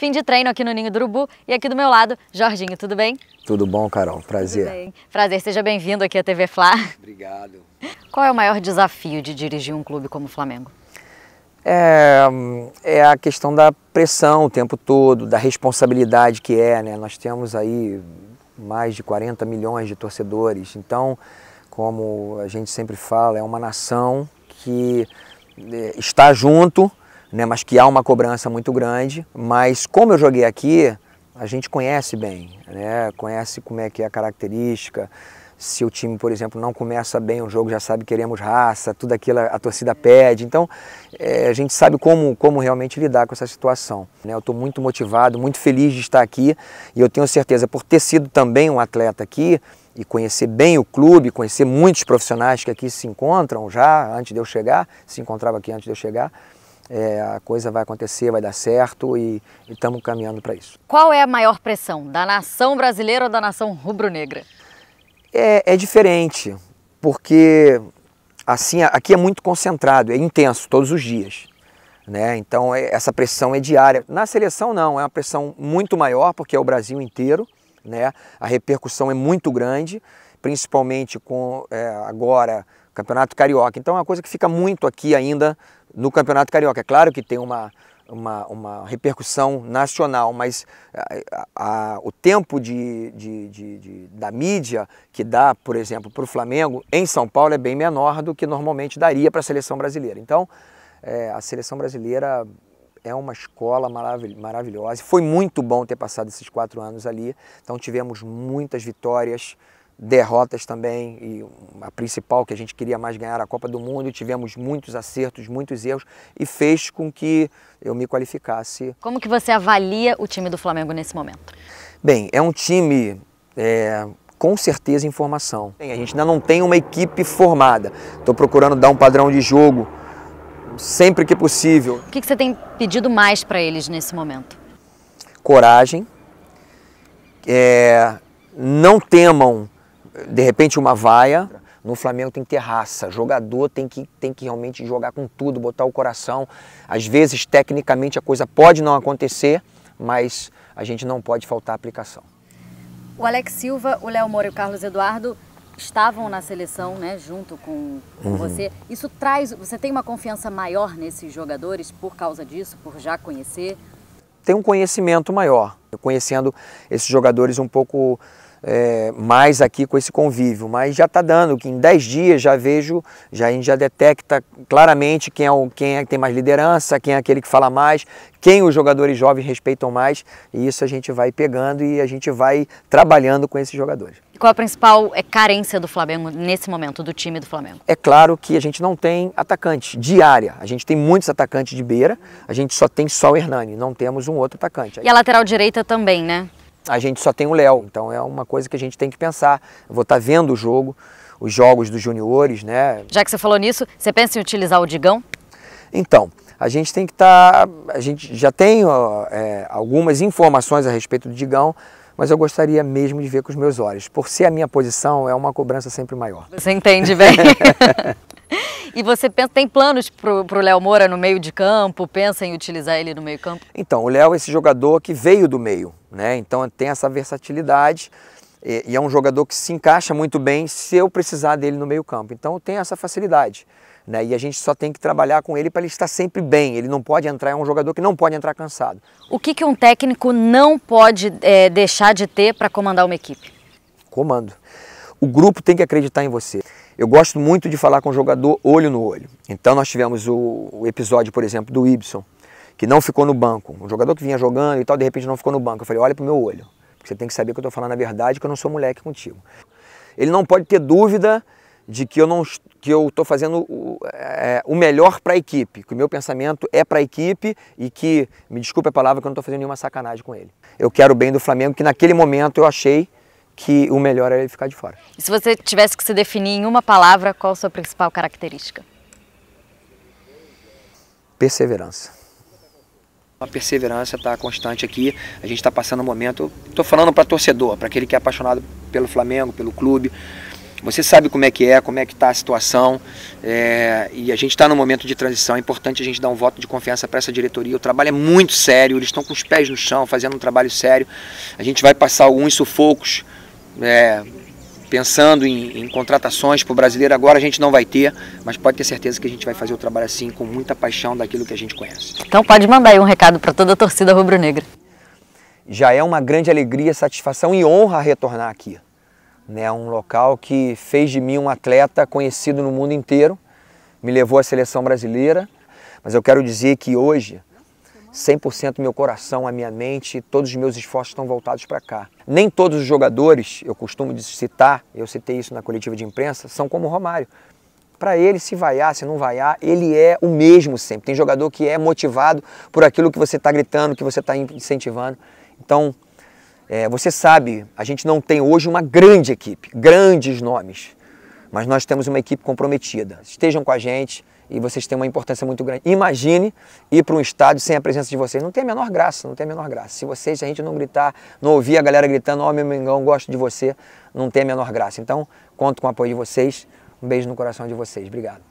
Fim de treino aqui no Ninho do Urubu e aqui do meu lado, Jorginho, tudo bem? Tudo bom, Carol? Prazer. Prazer, seja bem-vindo aqui à TV Fla. Obrigado. Qual é o maior desafio de dirigir um clube como o Flamengo? É, é a questão da pressão o tempo todo, da responsabilidade que é, né? Nós temos aí mais de 40 milhões de torcedores, então, como a gente sempre fala, é uma nação que é, está junto, né? mas que há uma cobrança muito grande. Mas como eu joguei aqui, a gente conhece bem, né? conhece como é que é a característica. Se o time, por exemplo, não começa bem o jogo, já sabe que queremos raça, tudo aquilo a torcida pede. Então, é, a gente sabe como, como realmente lidar com essa situação. Né? Eu estou muito motivado, muito feliz de estar aqui e eu tenho certeza, por ter sido também um atleta aqui, e conhecer bem o clube, conhecer muitos profissionais que aqui se encontram já antes de eu chegar, se encontrava aqui antes de eu chegar, é, a coisa vai acontecer, vai dar certo e estamos caminhando para isso. Qual é a maior pressão, da nação brasileira ou da nação rubro-negra? É, é diferente, porque assim aqui é muito concentrado, é intenso todos os dias. Né? Então é, essa pressão é diária. Na seleção não, é uma pressão muito maior porque é o Brasil inteiro, né? A repercussão é muito grande, principalmente com é, agora Campeonato Carioca. Então é uma coisa que fica muito aqui ainda no Campeonato Carioca. É claro que tem uma, uma, uma repercussão nacional, mas eh, a, a, o tempo de, de, de, de, da mídia que dá, por exemplo, para o Flamengo em São Paulo é bem menor do que normalmente daria para a seleção brasileira. Então, é, a seleção brasileira é uma escola maravil maravilhosa. Foi muito bom ter passado esses quatro anos ali. Então, tivemos muitas vitórias derrotas também, e a principal que a gente queria mais ganhar a Copa do Mundo, tivemos muitos acertos, muitos erros, e fez com que eu me qualificasse. Como que você avalia o time do Flamengo nesse momento? Bem, é um time é, com certeza em formação. A gente ainda não tem uma equipe formada. Estou procurando dar um padrão de jogo sempre que possível. O que, que você tem pedido mais para eles nesse momento? Coragem. É, não temam de repente uma vaia. No Flamengo tem que ter raça, jogador tem que, tem que realmente jogar com tudo, botar o coração. Às vezes, tecnicamente, a coisa pode não acontecer, mas a gente não pode faltar a aplicação. O Alex Silva, o Léo Moura e o Carlos Eduardo estavam na seleção, né, junto com, com uhum. você. Isso traz, você tem uma confiança maior nesses jogadores por causa disso, por já conhecer? Tem um conhecimento maior, conhecendo esses jogadores um pouco é, mais aqui com esse convívio, mas já está dando, que em 10 dias já vejo, já a gente já detecta claramente quem é o quem é que tem mais liderança, quem é aquele que fala mais, quem os jogadores jovens respeitam mais, e isso a gente vai pegando e a gente vai trabalhando com esses jogadores. E qual a principal é, carência do Flamengo nesse momento, do time do Flamengo? É claro que a gente não tem atacante diária. a gente tem muitos atacantes de beira, a gente só tem só o Hernani, não temos um outro atacante. E a lateral direita também, né? a gente só tem o Léo, então é uma coisa que a gente tem que pensar. Eu vou estar tá vendo o jogo, os jogos dos juniores, né? Já que você falou nisso, você pensa em utilizar o Digão? Então, a gente tem que estar. Tá, a gente já tem ó, é, algumas informações a respeito do Digão, mas eu gostaria mesmo de ver com os meus olhos. Por ser a minha posição, é uma cobrança sempre maior. Você entende bem. E você pensa, tem planos para o Léo Moura no meio de campo? Pensa em utilizar ele no meio campo? Então, o Léo é esse jogador que veio do meio, né? Então tem essa versatilidade e, e é um jogador que se encaixa muito bem se eu precisar dele no meio campo. Então tem essa facilidade. Né? E a gente só tem que trabalhar com ele para ele estar sempre bem. Ele não pode entrar, é um jogador que não pode entrar cansado. O que, que um técnico não pode é, deixar de ter para comandar uma equipe? Comando. O grupo tem que acreditar em você. Eu gosto muito de falar com o jogador olho no olho. Então nós tivemos o, o episódio, por exemplo, do Ibson, que não ficou no banco. Um jogador que vinha jogando e tal, de repente não ficou no banco. Eu falei, olha pro meu olho. Você tem que saber que eu estou falando a verdade, que eu não sou moleque contigo. Ele não pode ter dúvida de que eu não que eu estou fazendo o, é, o melhor para a equipe, que o meu pensamento é para a equipe e que, me desculpe a palavra, que eu não estou fazendo nenhuma sacanagem com ele. Eu quero o bem do Flamengo, que naquele momento eu achei que o melhor é ele ficar de fora. E se você tivesse que se definir em uma palavra, qual a sua principal característica? Perseverança. A perseverança está constante aqui. A gente está passando um momento. Estou falando para torcedor, para aquele que é apaixonado pelo Flamengo, pelo clube. Você sabe como é que é, como é que está a situação. É, e a gente está num momento de transição. É importante a gente dar um voto de confiança para essa diretoria. O trabalho é muito sério, eles estão com os pés no chão, fazendo um trabalho sério. A gente vai passar alguns sufocos é, pensando em, em contratações para o brasileiro, agora a gente não vai ter, mas pode ter certeza que a gente vai fazer o trabalho assim com muita paixão daquilo que a gente conhece. Então pode mandar aí um recado para toda a torcida rubro-negra. Já é uma grande alegria, satisfação e honra retornar aqui. Né, um local que fez de mim um atleta conhecido no mundo inteiro, me levou à seleção brasileira, mas eu quero dizer que hoje 100% meu coração, a minha mente, todos os meus esforços estão voltados para cá. Nem todos os jogadores, eu costumo citar, eu citei isso na coletiva de imprensa, são como o Romário. Para ele, se vaiar, se não vaiar, ele é o mesmo sempre. Tem jogador que é motivado por aquilo que você está gritando, que você está incentivando. Então, é, você sabe, a gente não tem hoje uma grande equipe, grandes nomes, mas nós temos uma equipe comprometida. Estejam com a gente, e vocês têm uma importância muito grande. Imagine ir para um estádio sem a presença de vocês. Não tem a menor graça, não tem a menor graça. Se vocês, se a gente não gritar, não ouvir a galera gritando, ó oh, meu Mengão, gosto de você, não tem a menor graça. Então, conto com o apoio de vocês. Um beijo no coração de vocês. Obrigado.